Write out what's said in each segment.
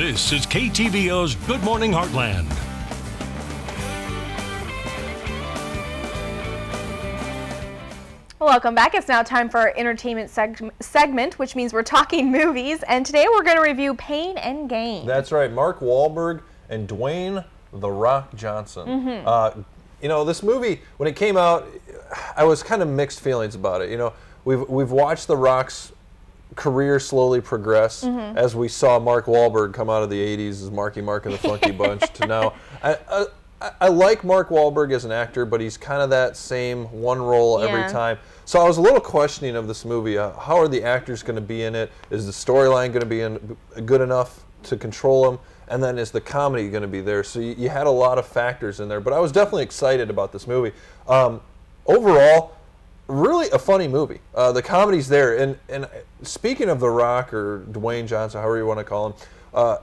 This is KTVO's Good Morning Heartland. Welcome back. It's now time for our entertainment seg segment, which means we're talking movies. And today we're going to review Pain and Gain. That's right. Mark Wahlberg and Dwayne The Rock Johnson. Mm -hmm. uh, you know, this movie, when it came out, I was kind of mixed feelings about it. You know, we've, we've watched The Rock's career slowly progress, mm-hmm. as we saw Mark Wahlberg come out of the 80s as Marky Mark and the Funky Bunch to now. I, uh, I, I like Mark Wahlberg as an actor, but he's kind of that same one role yeah. every time. So I was a little questioning of this movie. Uh, how are the actors going to be in it? Is the storyline going to be in, good enough to control them? And then is the comedy going to be there? So you, you, had a lot of factors in there. But I was definitely excited about this movie. Um, overall, really a funny movie. Uh, the comedy's there, and and speaking of The Rock or Dwayne Johnson, however you want to call him, uh,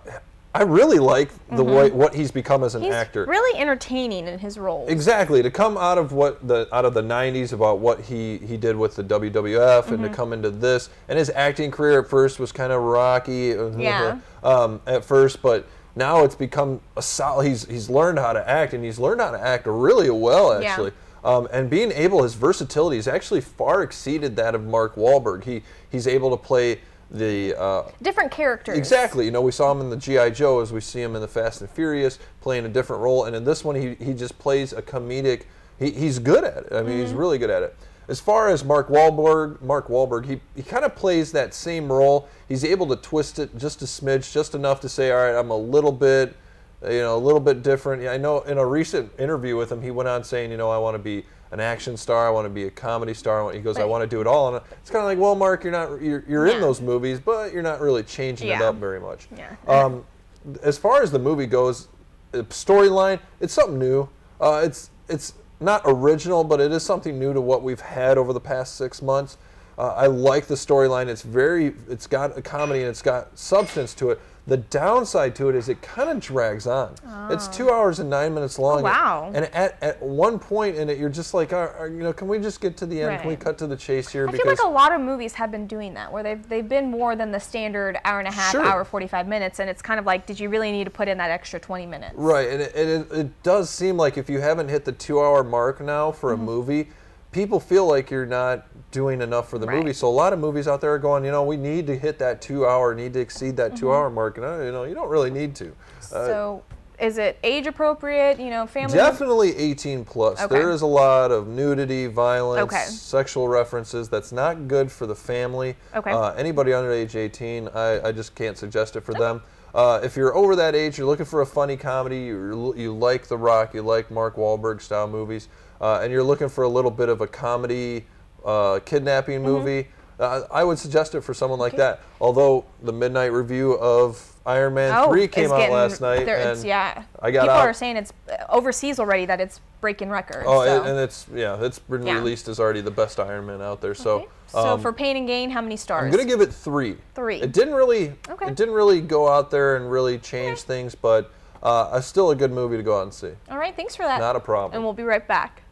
I really like the mm-hmm. way what he's become as an he's actor. Really entertaining in his role. Exactly to come out of what the out of the '90s about what he he did with the WWF mm-hmm. and to mm-hmm. come into this and his acting career at first was kind of rocky. Uh, yeah. Um, at first, but now it's become a solid. He's he's learned how to act and he's learned how to act really well actually. Yeah. Um, and being able, his versatility has actually far exceeded that of Mark Wahlberg. He he's able to play the uh, different characters. Exactly. You know, we saw him in the GI Joe, as we see him in the Fast and Furious, playing a different role, and in this one, he he just plays a comedic. He, he's good at it. I mean, mm -hmm. he's mm-hmm. really good at it. As far as Mark Wahlberg, Mark Wahlberg, he, he kind of plays that same role. He's able to twist it just a smidge, just enough to say, all right, I'm a little bit you know, a little bit different. I know in a recent interview with him, he went on saying, you know, I want to be an action star, I want to be a comedy star. He goes, right. I want to do it all. And it's kind of like, well, Mark, you're not, you're, you're yeah. in those movies, but you're not really changing yeah. it up very much. Yeah. Um, as far as the movie goes, storyline, it's something new. Uh, it's it's not original, but it is something new to what we've had over the past six months. Uh, I like the storyline. It's very, it's got a comedy and it's got substance to it. The downside to it is it kind of drags on. Oh. It's ah. two hours and nine minutes long. Oh, wow. And at, at one point in it, you're just like, are, are, you know, can we just get to the end? Right. Can we cut to the chase here? I because feel like a lot of movies have been doing that, where they've, they've been more than the standard hour and a half, sure. hour, 45 minutes. And it's kind of like, did you really need to put in that extra 20 minutes? Right. And it, it, it does seem like if you haven't hit the two hour mark now for mm -hmm. a mm-hmm. movie, people feel like you're not doing enough for the right. movie. So a lot of movies out there are going, you know, we need to hit that two hour, need to exceed that mm -hmm. two mm-hmm. hour mark, and uh, you know, you don't really need to. Uh, so is it age appropriate? You know, family. Definitely 18 plus. Okay. There is a lot of nudity, violence, okay. sexual references. That's not good for the family. Okay. Uh, anybody under age 18, I, I, just can't suggest it for okay. them. Uh, if you're over that age, you're looking for a funny comedy. You you like The Rock, you like Mark Wahlberg style movies, uh, and you're looking for a little bit of a comedy uh, kidnapping mm-hmm. movie. Mm -hmm. uh, I would suggest it for someone like okay. that. Although the midnight review of Iron Man oh, three came out last night, there, and yeah, I got people out. are saying it's overseas already that it's breaking records. Oh, so. and it's yeah, it's been yeah. released as already the best Iron Man out there. So. Okay. So um, for pain and gain, how many stars? I'm gonna give it three. Three. It didn't really, okay. it didn't really go out there and really change okay. things, but uh, still a good movie to go out and see. All right, thanks for that. Not a problem. And we'll be right back.